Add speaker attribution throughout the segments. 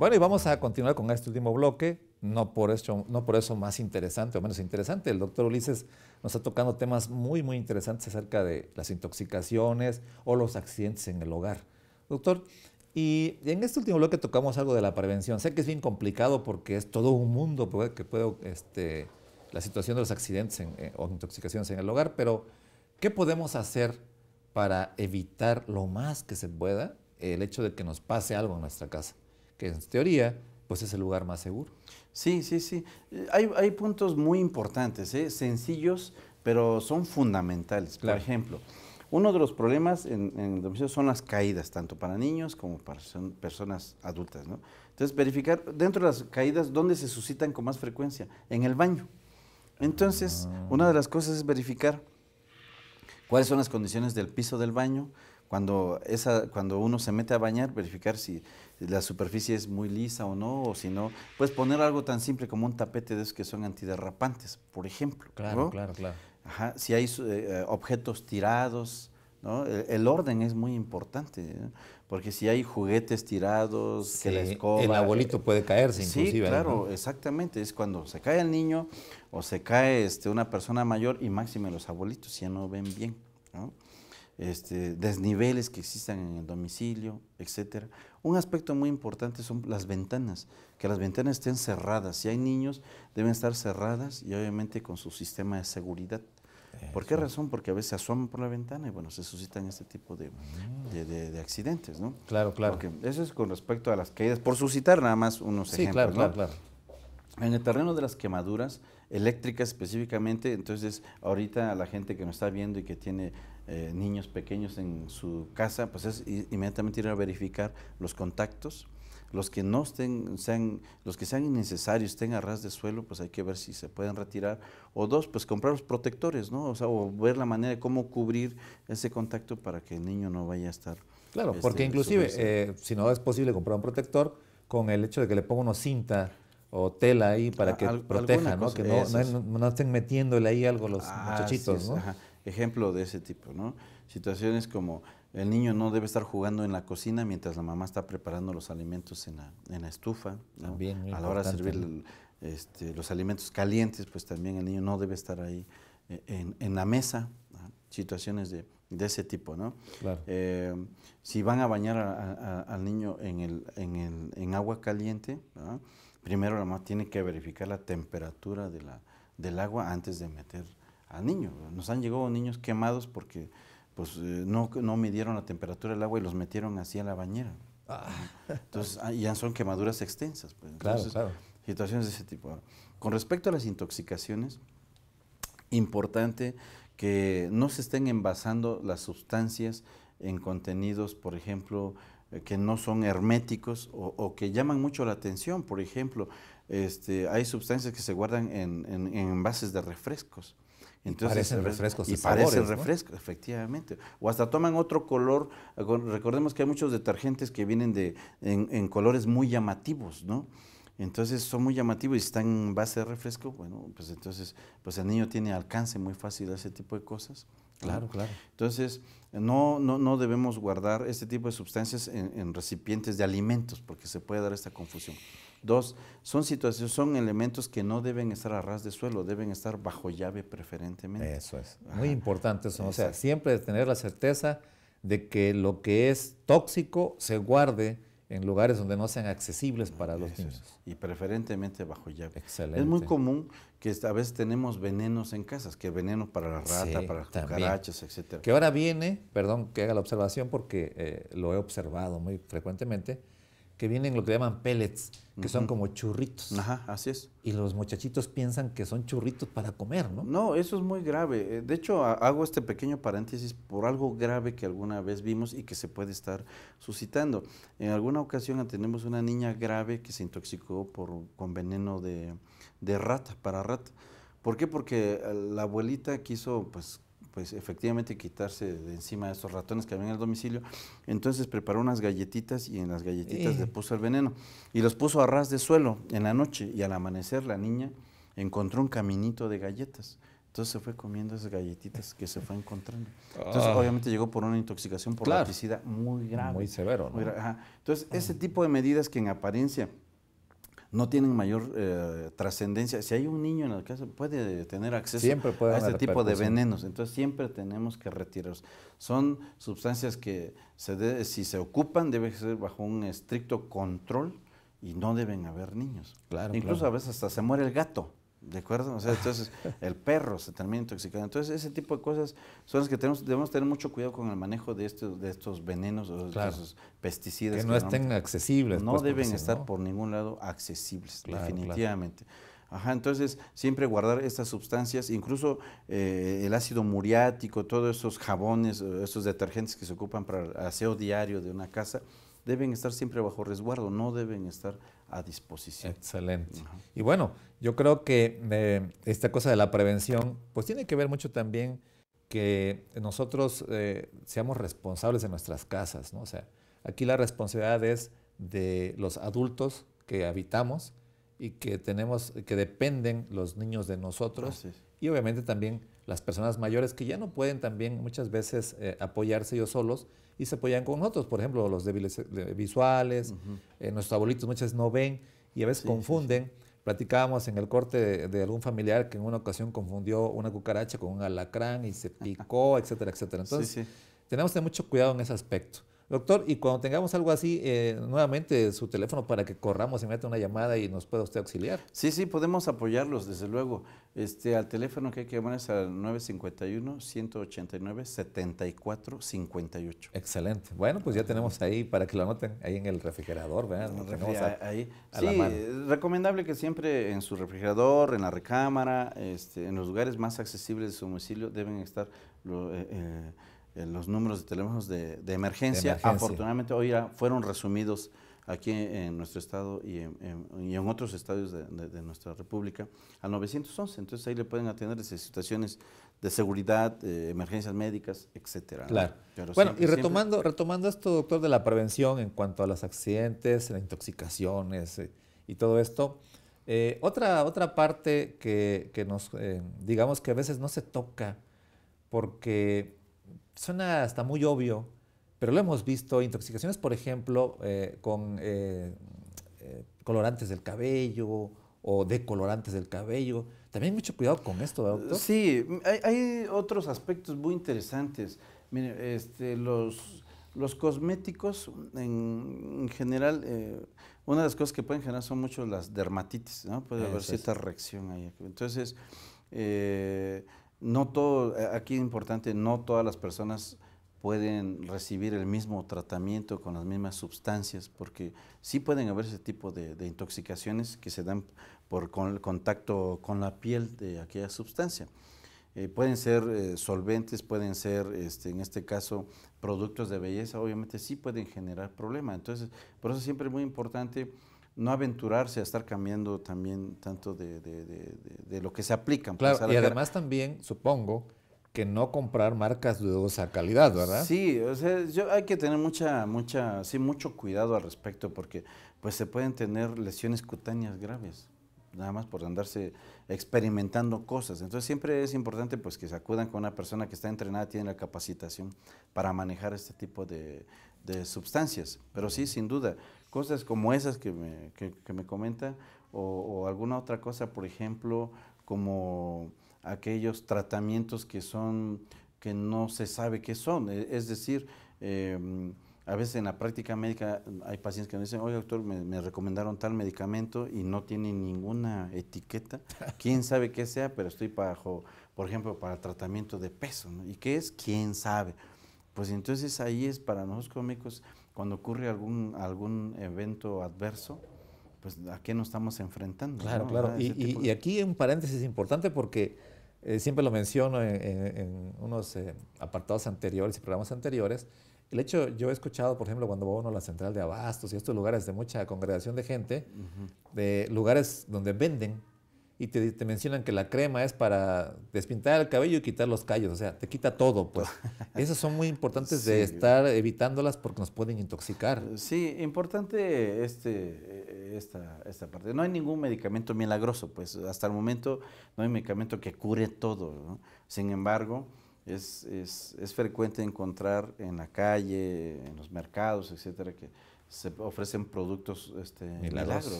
Speaker 1: Bueno, y vamos a continuar con este último bloque, no por, eso, no por eso más interesante o menos interesante. El doctor Ulises nos está tocando temas muy, muy interesantes acerca de las intoxicaciones o los accidentes en el hogar. Doctor, y en este último bloque tocamos algo de la prevención. Sé que es bien complicado porque es todo un mundo que puede, este, la situación de los accidentes eh, o intoxicaciones en el hogar, pero ¿qué podemos hacer para evitar lo más que se pueda el hecho de que nos pase algo en nuestra casa? que en teoría pues es el lugar más seguro.
Speaker 2: Sí, sí, sí. Eh, hay, puntos muy importantes, ¿eh? sencillos, pero son fundamentales. Por ejemplo, uno de los problemas en, el domicilio son las caídas, tanto para niños como para personas adultas. ¿no? Entonces, verificar dentro de las caídas dónde se suscitan con más frecuencia, en el baño. Entonces, ah. una de las cosas es verificar cuáles son las condiciones del piso del baño, cuando, esa, cuando uno se mete a bañar, verificar si la superficie es muy lisa o no, o si no, pues poner algo tan simple como un tapete de esos que son antiderrapantes, por ejemplo. Claro, claro, claro. si hay eh, eh, objetos tirados, ¿no? El, orden es muy importante, ¿eh? porque si hay juguetes tirados, que la escoba, El abuelito puede caerse, inclusive. claro, exactamente. Es cuando se cae el niño o se cae este, una persona mayor y máximo los abuelitos, ya no ven bien, ¿no? Este, desniveles que existan en el domicilio, etcétera. Un aspecto muy importante son las ventanas, que las ventanas estén cerradas. Si hay niños, deben estar cerradas y obviamente con su sistema de seguridad. ¿Por qué razón? Porque a veces asoman por la ventana y bueno, se suscitan este tipo mm. de, accidentes, ¿no? Claro, claro. Porque eso es con respecto a las caídas, por suscitar nada más unos sí, ejemplos. Claro, claro, claro. En el terreno de las quemaduras, eléctricas específicamente. Entonces, ahorita la gente que nos está viendo y que tiene eh, niños pequeños en su casa, pues es inmediatamente ir a verificar los contactos. Los que no estén, sean, los que sean innecesarios, estén a ras de suelo, pues hay que ver si se pueden retirar. O dos, pues comprar los protectores, ¿no? O sea, o ver la manera de cómo cubrir ese contacto para que el niño no vaya a estar. Claro, este, porque inclusive, eh,
Speaker 1: si no es posible comprar un protector, con el hecho de que le ponga una cinta o tela ahí para ah, que proteja, ¿no? Que no, no, estén metiéndole ahí algo los ah, muchachitos, ¿no?
Speaker 2: ejemplo de ese tipo, ¿no? Situaciones como el niño no debe estar jugando en la cocina mientras la mamá está preparando los alimentos en la, estufa, también a la hora de servir este, los alimentos calientes, pues también el niño no debe estar ahí eh, en, la mesa, situaciones de, ese tipo, ¿no? Eh, si van a bañar al niño en, agua caliente, primero la mamá tiene que verificar la temperatura de la, del agua antes de meter a niños. Nos han llegado niños quemados porque pues, eh, no, no midieron la temperatura del agua y los metieron así a la bañera. Ah. Entonces, ah, ya son quemaduras extensas. Pues. claro, claro. Situaciones de ese tipo. Con respecto a las intoxicaciones, importante que no se estén envasando las sustancias en contenidos, por ejemplo, eh, que no son herméticos o, que llaman mucho la atención. Por ejemplo, este, hay sustancias que se guardan en, en, en envases de refrescos.
Speaker 1: Entonces, refresco Y parece el refrescos,
Speaker 2: efectivamente. O hasta toman otro color. Recordemos que hay muchos detergentes que vienen de, en, colores muy llamativos, ¿no? Entonces son muy llamativos y están en base de refresco, bueno, pues entonces pues el niño tiene alcance muy fácil a ese tipo de cosas. Claro, claro. Entonces, no, no, no debemos guardar este tipo de sustancias en recipientes de alimentos porque se puede dar esta confusión. Dos, son situaciones, son elementos que no deben estar a ras de suelo, deben estar bajo llave preferentemente. Eso es. Muy importante
Speaker 1: eso. O sea, siempre tener la certeza de que lo que es tóxico se guarde en lugares donde no sean accesibles para los niños. Y preferentemente bajo llave.
Speaker 2: Excelente. Es muy común que a veces tenemos venenos en casas, que veneno para la rata, para los cucarachas, etc. Que
Speaker 1: ahora viene, perdón que haga la observación porque eh, lo he observado muy frecuentemente, que vienen lo que llaman pellets, que son como churritos. Ajá, así es. Y los muchachitos piensan que son churritos para comer, ¿no?
Speaker 2: No, eso es muy grave. Eh, de hecho, hago este pequeño paréntesis por algo grave que alguna vez vimos y que se puede estar suscitando. En alguna ocasión tenemos una niña grave que se intoxicó por, con veneno de, de rata, para rata. ¿Por qué? Porque eh, la abuelita quiso pues pues efectivamente quitarse de encima de estos ratones que habían en el domicilio. Entonces preparó unas galletitas y en las galletitas le eh. puso el veneno y los puso a ras de suelo en la noche y al amanecer la niña encontró un caminito de galletas. Entonces se fue comiendo esas galletitas que se fue encontrando. Entonces, ah. obviamente llegó por una intoxicación por la suicida muy grave. Muy severo, ¿no? Entonces, ah. ese tipo de medidas que en apariencia no tienen mayor eh, trascendencia. Si hay un niño en la casa, puede tener acceso a este tipo de venenos. Entonces siempre tenemos que retirarlos. Son sustancias que se si se ocupan debe ser bajo un estricto control y no deben haber niños. Claro, Incluso a veces hasta se muere el gato. ¿De acuerdo? O sea, entonces el perro se termina intoxicando. Entonces, ese tipo de cosas son las que tenemos, debemos tener mucho cuidado con el manejo de estos, de estos venenos o de esos pesticidas. Que no estén accesibles. No pues, deben estar por ningún lado accesibles, definitivamente. Ajá, entonces siempre guardar estas sustancias, incluso eh, el ácido muriático, todos esos jabones, eh, esos detergentes que se ocupan para el aseo diario de una casa,
Speaker 1: deben estar siempre bajo resguardo, no deben estar a disposición. Excelente. Y bueno, yo creo que eh, esta cosa de la prevención, pues tiene que ver mucho también que nosotros eh, seamos responsables de nuestras casas, ¿no? O sea, aquí la responsabilidad es de los adultos que habitamos y que tenemos, que dependen los niños de nosotros. Y obviamente también las personas mayores que ya no pueden también muchas veces eh, apoyarse ellos solos y se apoyan con otros, por ejemplo, los débiles eh, visuales, eh, nuestros abuelitos muchas veces no ven y a veces confunden. Platicábamos en el corte de, algún familiar que en una ocasión confundió una cucaracha con un alacrán y se picó, etcétera, etcétera. Entonces, tenemos que tener mucho cuidado en ese aspecto. Doctor, y cuando tengamos algo así, eh, nuevamente su teléfono para que corramos y meta una llamada y nos pueda usted auxiliar. Sí, sí,
Speaker 2: podemos apoyarlos, desde luego. Este, al teléfono que hay que llamar es al 951-189-7458. Excelente. Bueno, pues ya tenemos ahí para que lo
Speaker 1: anoten, ahí en el refrigerador, ¿verdad? ahí. sí,
Speaker 2: recomendable que siempre en su refrigerador, en la recámara, este, en los lugares más accesibles de su domicilio deben estar... Lo, eh, eh, los números de teléfonos de, emergencia, afortunadamente hoy ya fueron resumidos aquí en nuestro estado y en, y en otros estadios de, nuestra república al 911. Entonces ahí le pueden atender situaciones de seguridad, eh, emergencias médicas, etcétera. Claro. bueno, y retomando,
Speaker 1: retomando esto, doctor, de la prevención en cuanto a los accidentes, las intoxicaciones eh, y todo esto. Eh, otra, otra parte que, que nos, digamos que a veces no se toca porque suena hasta muy obvio, pero lo hemos visto, intoxicaciones, por ejemplo, eh, con eh, eh, colorantes del cabello o decolorantes del cabello. También mucho cuidado con esto, doctor. Sí, hay, otros aspectos
Speaker 2: muy interesantes. Mire, este, los, los cosméticos en, general, una de las cosas que pueden generar son mucho las dermatitis, ¿no? Puede haber cierta reacción ahí. Entonces, eh, no todo, eh, aquí es importante, no todas las personas pueden recibir el mismo tratamiento con las mismas sustancias, porque sí pueden haber ese tipo de, intoxicaciones que se dan por el contacto con la piel de aquella sustancia. Eh, pueden ser eh, solventes, pueden ser, este, en este caso, productos de belleza, obviamente sí pueden generar problemas. Entonces, por eso siempre es muy importante no aventurarse a estar cambiando también tanto
Speaker 1: de, lo que se aplican. Pues, claro, y además también, supongo, que no comprar marcas de dudosa calidad, ¿verdad?
Speaker 2: Sí, yo, hay que tener mucha, mucha, sí, mucho cuidado al respecto porque pues se pueden tener lesiones cutáneas graves, nada más por andarse experimentando cosas. Entonces siempre es importante pues que se acudan con una persona que está entrenada, tiene la capacitación para manejar este tipo de, de sustancias. Pero sí, sin duda, Cosas como esas que me, que, me comenta o, alguna otra cosa, por ejemplo, como aquellos tratamientos que son, que no se sabe qué son. E, es decir, em, a veces en la práctica médica hay pacientes que me dicen, oye doctor, me, recomendaron tal medicamento y no tiene ninguna etiqueta, quién sabe qué sea, pero estoy bajo, por ejemplo, para tratamiento de peso, ¿Y qué es? ¿Quién sabe? Pues entonces ahí es para nosotros cómicos cuando ocurre algún, algún evento adverso, pues a qué nos estamos enfrentando. Claro, claro. Y,
Speaker 1: aquí un paréntesis importante porque eh, siempre lo menciono en, unos eh, apartados anteriores y programas anteriores. El hecho, yo he escuchado, por ejemplo, cuando va a la central de abastos y estos lugares de mucha congregación de gente, de lugares donde venden y te, mencionan que la crema es para despintar el cabello y quitar los callos, o sea, te quita todo, pues. Esas son muy importantes de estar evitándolas porque nos pueden intoxicar. Sí,
Speaker 2: importante este, esta, parte. No hay ningún medicamento milagroso, pues hasta el momento no hay medicamento que cure todo. Sin embargo, es, es, frecuente encontrar en la calle, en los mercados, etcétera, que se ofrecen productos este,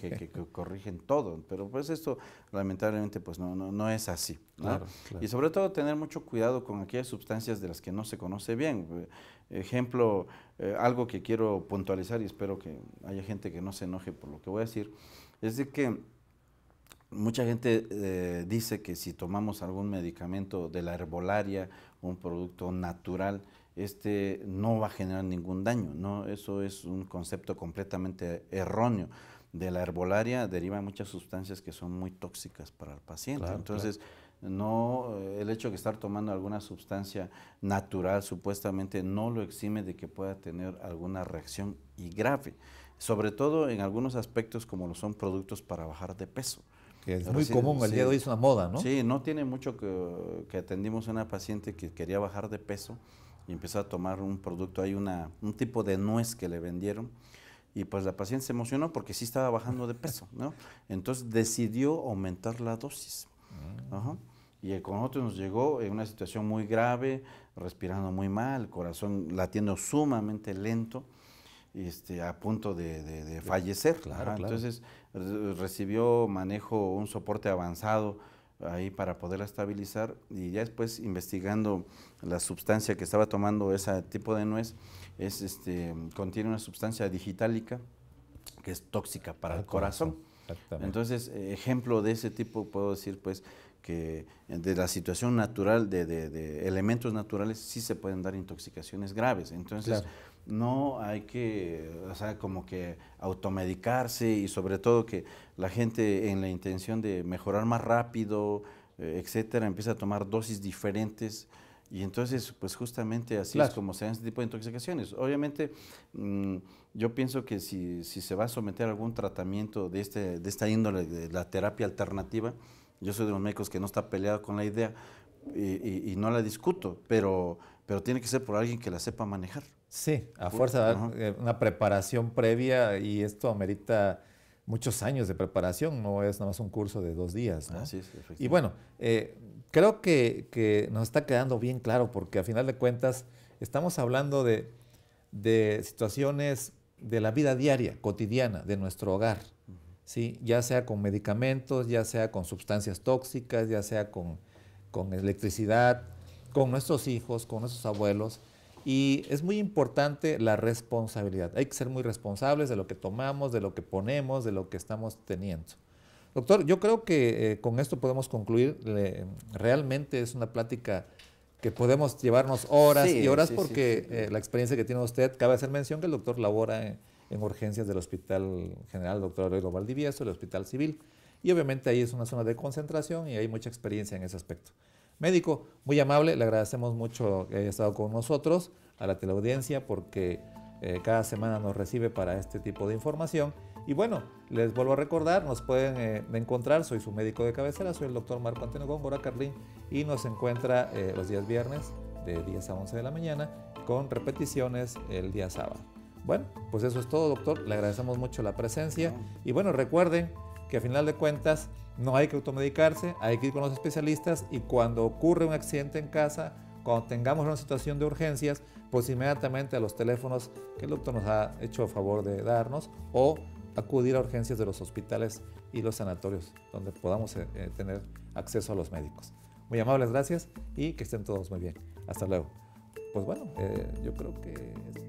Speaker 2: Que, corrigen todo. Pero pues esto lamentablemente pues no, no, no es así. Y sobre todo tener mucho cuidado con aquellas sustancias de las que no se conoce bien. Ejemplo, eh, algo que quiero puntualizar y espero que haya gente que no se enoje por lo que voy a decir, es de que mucha gente eh, dice que si tomamos algún medicamento de la herbolaria, un producto natural, este, no va a generar ningún daño. ¿no? Eso es un concepto completamente erróneo. De la herbolaria deriva muchas sustancias que son muy tóxicas para el paciente. Entonces, no el hecho de estar tomando alguna sustancia natural supuestamente no lo exime de que pueda tener alguna reacción y grave. Sobre todo en algunos aspectos como lo son productos para bajar de peso.
Speaker 1: Que es muy común, el día de hoy es una moda, ¿no? Sí,
Speaker 2: no tiene mucho que, que atendimos a una paciente que quería bajar de peso y empezó a tomar un producto, hay una, un tipo de nuez que le vendieron y pues la paciente se emocionó porque sí estaba bajando de peso, ¿no? Entonces decidió aumentar la dosis. Mm. Y con otro nos llegó en una situación muy grave, respirando muy mal, corazón latiendo sumamente lento, este, a punto de, de, fallecer. Entonces recibió manejo, un soporte avanzado ahí para poderla estabilizar y ya después investigando la sustancia que estaba tomando ese tipo de nuez es este contiene una sustancia digitálica que es tóxica para el corazón. corazón. Entonces, ejemplo de ese tipo puedo decir pues que de la situación natural, de, de, elementos naturales, sí se pueden dar intoxicaciones graves. Entonces, no hay que, o sea, como que automedicarse y sobre todo que la gente en la intención de mejorar más rápido, eh, etcétera, empieza a tomar dosis diferentes. Y entonces, pues justamente así es como se dan este tipo de intoxicaciones. Obviamente, mm, yo pienso que si, si, se va a someter a algún tratamiento de, este, de esta índole, de la terapia alternativa, yo soy de los médicos que no está peleado con la idea y, no la discuto,
Speaker 1: pero, pero tiene que ser por alguien que la sepa manejar. Sí, a fuerza de eh, una preparación previa y esto amerita muchos años de preparación, no es nada más un curso de dos días. y bueno, eh, creo que, nos está quedando bien claro porque a final de cuentas estamos hablando de, de situaciones de la vida diaria, cotidiana, de nuestro hogar. ¿sí? ya sea con medicamentos, ya sea con sustancias tóxicas, ya sea con, con electricidad, con nuestros hijos, con nuestros abuelos. Y es muy importante la responsabilidad. Hay que ser muy responsables de lo que tomamos, de lo que ponemos, de lo que estamos teniendo. Doctor, yo creo que eh, con esto podemos concluir. realmente es una plática que podemos llevarnos horas y horas porque eh, la experiencia que tiene usted, cabe hacer mención que el doctor labora en en urgencias del Hospital General Doctor Aurelio Valdivieso, el Hospital Civil. Y obviamente ahí es una zona de concentración y hay mucha experiencia en ese aspecto. Médico, muy amable, le agradecemos mucho que haya estado con nosotros, a la teleaudiencia, porque eh, cada semana nos recibe para este tipo de información. Y bueno, les vuelvo a recordar, nos pueden eh, encontrar, soy su médico de cabecera, soy el doctor Marco Antonio Góngora Carlín y nos encuentra eh, los días viernes de 10 a 11 de la mañana con repeticiones el día sábado. Bueno, pues eso es todo, doctor. Le agradecemos mucho la presencia. Y bueno, recuerden que a final de cuentas no hay que automedicarse, hay que ir con los especialistas y cuando ocurre un accidente en casa, cuando tengamos una situación de urgencias, pues inmediatamente a los teléfonos que el doctor nos ha hecho a favor de darnos o acudir a urgencias de los hospitales y los sanatorios donde podamos eh, eh, tener acceso a los médicos. Muy amables, gracias y que estén todos muy bien. Hasta luego. Pues bueno, eh, yo creo que